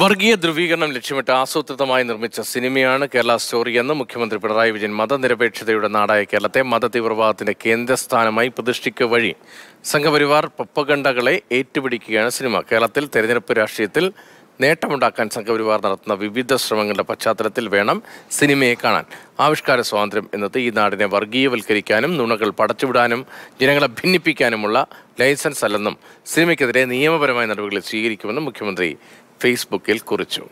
വർഗീയ ധ്രുവീകരണം ലക്ഷ്യമിട്ട് ആസൂത്രിതമായി നിർമ്മിച്ച സിനിമയാണ് കേരള സ്റ്റോറി എന്ന് മുഖ്യമന്ത്രി പിണറായി വിജയൻ മതനിരപേക്ഷതയുടെ നാടായ കേരളത്തെ മതതീവ്രവാദത്തിന്റെ കേന്ദ്രസ്ഥാനമായി പ്രതിഷ്ഠിക്കുക വഴി സംഘപരിവാർ പപ്പഗണ്ടകളെ ഏറ്റുപിടിക്കുകയാണ് സിനിമ കേരളത്തിൽ തെരഞ്ഞെടുപ്പ് രാഷ്ട്രീയത്തിൽ നേട്ടമുണ്ടാക്കാൻ സംഘപരിവാർ നടത്തുന്ന വിവിധ ശ്രമങ്ങളുടെ പശ്ചാത്തലത്തിൽ വേണം സിനിമയെ കാണാൻ ആവിഷ്കാര സ്വാതന്ത്ര്യം എന്നത് ഈ നാടിനെ വർഗീയവൽക്കരിക്കാനും നുണകൾ പടച്ചുവിടാനും ജനങ്ങളെ ഭിന്നിപ്പിക്കാനുമുള്ള ലൈസൻസ് അല്ലെന്നും സിനിമയ്ക്കെതിരെ നിയമപരമായ നടപടികൾ സ്വീകരിക്കുമെന്നും മുഖ്യമന്ത്രി ഫേസ്ബുക്കിൽ കുറിച്ചു